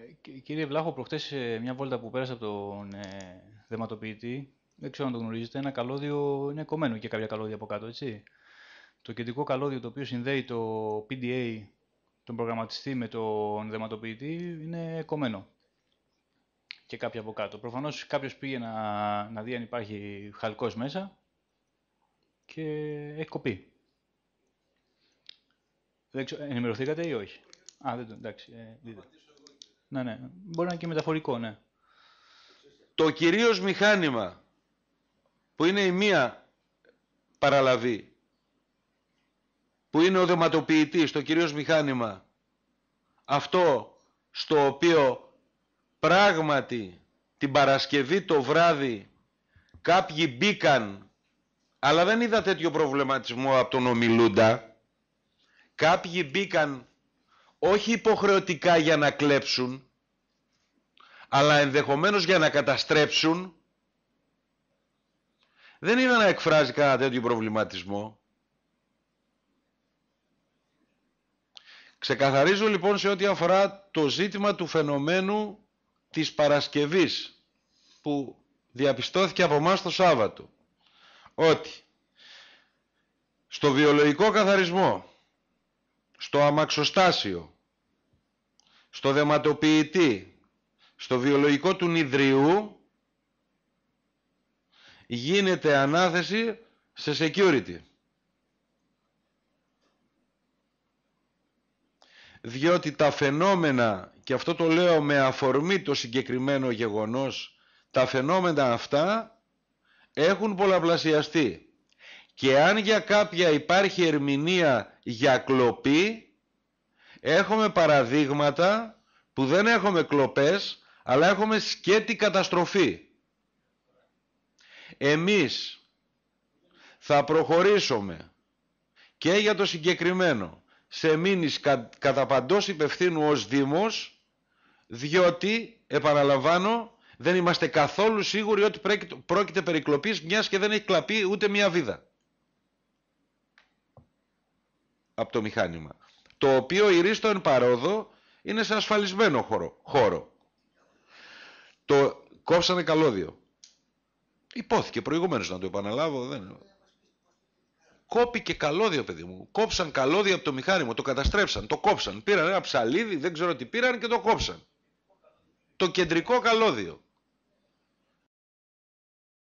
Ε, κύριε Βλάχο, προχτές ε, μια βόλτα που πέρασα από τον ε, δεματοποιητή, δεν ξέρω αν το γνωρίζετε, ένα καλώδιο είναι κομμένο και κάποια καλώδια από κάτω, έτσι. Το κεντρικό καλώδιο το οποίο συνδέει το PDA, τον προγραμματιστή με τον δεματοποιητή, είναι κομμένο και κάποια από κάτω. Προφανώς κάποιος πήγε να, να δει αν υπάρχει χαλκός μέσα και έχει κοπεί. ενημερωθήκατε ή όχι. Α, δεν το, εντάξει. Ε, ναι, ναι. Μπορεί να είναι και μεταφορικό, ναι. Το κυρίως μηχάνημα που είναι η μία παραλαβή που είναι ο δεματοποιητής, το κυρίως μηχάνημα αυτό στο οποίο πράγματι την Παρασκευή το βράδυ κάποιοι μπήκαν αλλά δεν είδα τέτοιο προβληματισμό από τον ομιλούντα κάποιοι μπήκαν όχι υποχρεωτικά για να κλέψουν, αλλά ενδεχομένως για να καταστρέψουν, δεν είναι να εκφράζει κανένα τέτοιο προβληματισμό. Ξεκαθαρίζω λοιπόν σε ό,τι αφορά το ζήτημα του φαινομένου της Παρασκευής που διαπιστώθηκε από εμάς το Σάββατο ότι στο βιολογικό καθαρισμό στο αμαξοστάσιο, στο δεματοποιητή, στο βιολογικό του νηδριού γίνεται ανάθεση σε security. Διότι τα φαινόμενα, και αυτό το λέω με αφορμή το συγκεκριμένο γεγονός, τα φαινόμενα αυτά έχουν πολλαπλασιαστεί. Και αν για κάποια υπάρχει ερμηνεία για κλοπή έχουμε παραδείγματα που δεν έχουμε κλοπές αλλά έχουμε σκέτη καταστροφή. Εμείς θα προχωρήσουμε και για το συγκεκριμένο σε μήνυς κα, κατά παντός υπευθύνου ως Δήμος διότι, επαναλαμβάνω, δεν είμαστε καθόλου σίγουροι ότι πρόκειται περί κλοπής μιας και δεν έχει κλαπεί ούτε μια βίδα. από το μηχάνημα. Το οποίο η ρίστο εν παρόδο είναι σε ασφαλισμένο χώρο. χώρο. Το κόψανε καλώδιο. Υπόθηκε προηγουμένως να το επαναλάβω. Δεν... Κόπηκε καλώδιο, παιδί μου. Κόψαν καλώδιο από το μηχάνημα, το καταστρέψαν, το κόψαν. Πήραν ένα ψαλίδι, δεν ξέρω τι πήραν και το κόψαν. Το κεντρικό καλώδιο.